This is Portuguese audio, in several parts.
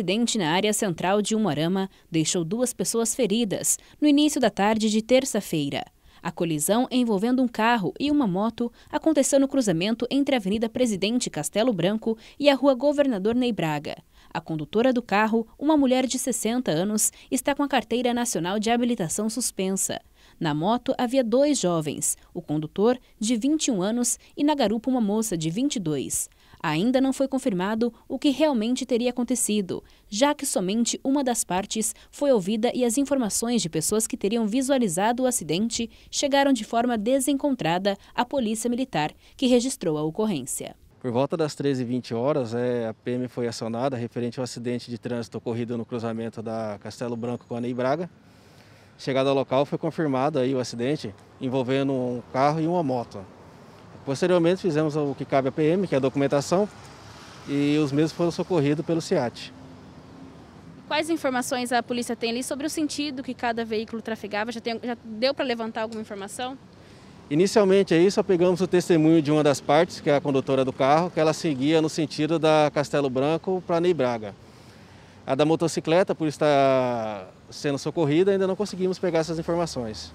acidente na área central de Umorama deixou duas pessoas feridas no início da tarde de terça-feira. A colisão envolvendo um carro e uma moto aconteceu no cruzamento entre a Avenida Presidente Castelo Branco e a Rua Governador Ney Braga. A condutora do carro, uma mulher de 60 anos, está com a carteira nacional de habilitação suspensa. Na moto havia dois jovens, o condutor, de 21 anos, e na garupa uma moça de 22 ainda não foi confirmado o que realmente teria acontecido, já que somente uma das partes foi ouvida e as informações de pessoas que teriam visualizado o acidente chegaram de forma desencontrada à Polícia Militar, que registrou a ocorrência. Por volta das 13h20 horas, é, a PM foi acionada referente ao acidente de trânsito ocorrido no cruzamento da Castelo Branco com a Ney Braga. Chegada ao local, foi confirmado aí o acidente envolvendo um carro e uma moto. Posteriormente, fizemos o que cabe à PM, que é a documentação, e os mesmos foram socorridos pelo CIAT. Quais informações a polícia tem ali sobre o sentido que cada veículo trafegava? Já, tem, já deu para levantar alguma informação? Inicialmente aí só pegamos o testemunho de uma das partes, que é a condutora do carro, que ela seguia no sentido da Castelo Branco para Ney Braga. A da motocicleta, por estar sendo socorrida, ainda não conseguimos pegar essas informações.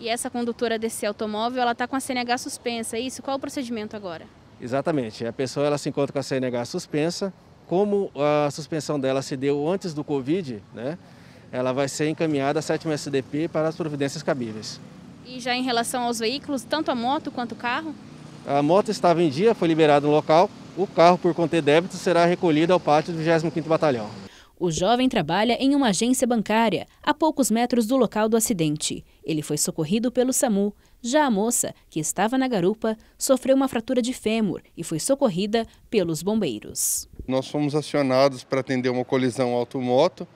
E essa condutora desse automóvel, ela está com a CNH suspensa, é isso? Qual o procedimento agora? Exatamente. A pessoa ela se encontra com a CNH suspensa. Como a suspensão dela se deu antes do Covid, né, ela vai ser encaminhada à 7 SDP para as providências cabíveis. E já em relação aos veículos, tanto a moto quanto o carro? A moto estava em dia, foi liberada no local. O carro, por conter débito, será recolhido ao pátio do 25º Batalhão. O jovem trabalha em uma agência bancária, a poucos metros do local do acidente. Ele foi socorrido pelo SAMU. Já a moça, que estava na garupa, sofreu uma fratura de fêmur e foi socorrida pelos bombeiros. Nós fomos acionados para atender uma colisão automoto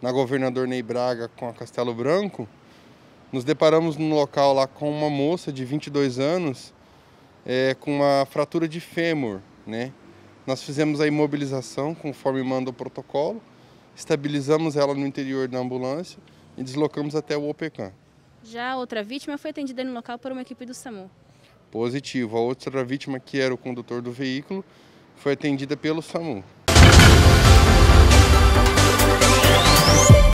na Governador Ney Braga com a Castelo Branco. Nos deparamos no local lá com uma moça de 22 anos é, com uma fratura de fêmur, né? Nós fizemos a imobilização conforme manda o protocolo estabilizamos ela no interior da ambulância e deslocamos até o OPECAM. Já a outra vítima foi atendida no local por uma equipe do SAMU. Positivo. A outra vítima, que era o condutor do veículo, foi atendida pelo SAMU.